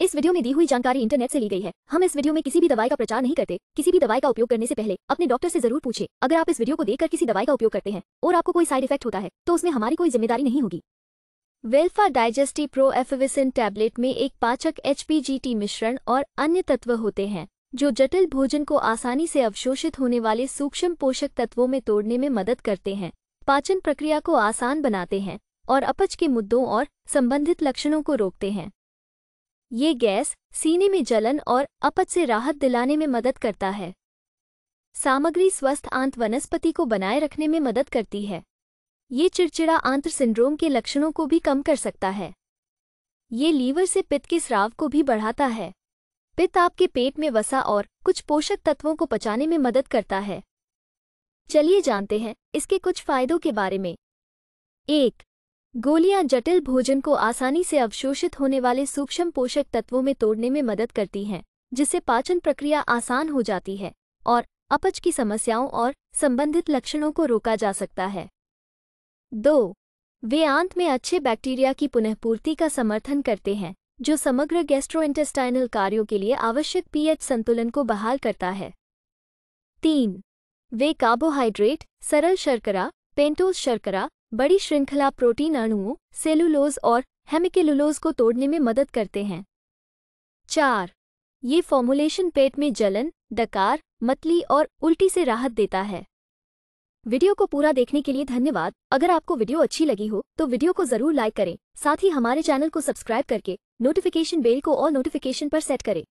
इस वीडियो में दी हुई जानकारी इंटरनेट से ली गई है हम इस वीडियो में किसी भी दवाई का प्रचार नहीं करते किसी भी दवाई का उपयोग करने से पहले अपने डॉक्टर से जरूर पूछे अगर आप इस वीडियो को देखकर किसी दवाई का उपयोग करते हैं और आपको कोई साइड इफेक्ट होता है तो उसमें हमारी कोई जिम्मेदारी नहीं होगी वेल्फा डाइजेस्टी प्रो एफिविसिन टैबलेट में एक पाचक एच मिश्रण और अन्य तत्व होते हैं जो जटिल भोजन को आसानी से अवशोषित होने वाले सूक्ष्म पोषक तत्वों में तोड़ने में मदद करते हैं पाचन प्रक्रिया को आसान बनाते हैं और अपच के मुद्दों और संबंधित लक्षणों को रोकते हैं ये गैस सीने में जलन और अपच से राहत दिलाने में मदद करता है सामग्री स्वस्थ आंत वनस्पति को बनाए रखने में मदद करती है ये चिड़चिड़ा आंत्र सिंड्रोम के लक्षणों को भी कम कर सकता है ये लीवर से पित्त के स्राव को भी बढ़ाता है पित्त आपके पेट में वसा और कुछ पोषक तत्वों को पचाने में मदद करता है चलिए जानते हैं इसके कुछ फायदों के बारे में एक गोलियां जटिल भोजन को आसानी से अवशोषित होने वाले सूक्ष्म पोषक तत्वों में तोड़ने में मदद करती हैं जिससे पाचन प्रक्रिया आसान हो जाती है और अपच की समस्याओं और संबंधित लक्षणों को रोका जा सकता है दो वे आंत में अच्छे बैक्टीरिया की पुनःपूर्ति का समर्थन करते हैं जो समग्र गैस्ट्रोइंटेस्टाइनल कार्यों के लिए आवश्यक पीएच संतुलन को बहाल करता है तीन वे कार्बोहाइड्रेट सरल शर्करा पेंटोस शर्करा बड़ी श्रृंखला प्रोटीन अणुओं सेलुलोज और हेमिकेलुलोज को तोड़ने में मदद करते हैं चार ये फॉर्मुलेशन पेट में जलन डकार मतली और उल्टी से राहत देता है वीडियो को पूरा देखने के लिए धन्यवाद अगर आपको वीडियो अच्छी लगी हो तो वीडियो को जरूर लाइक करें साथ ही हमारे चैनल को सब्सक्राइब करके नोटिफिकेशन बेल को और नोटिफिकेशन पर सेट करें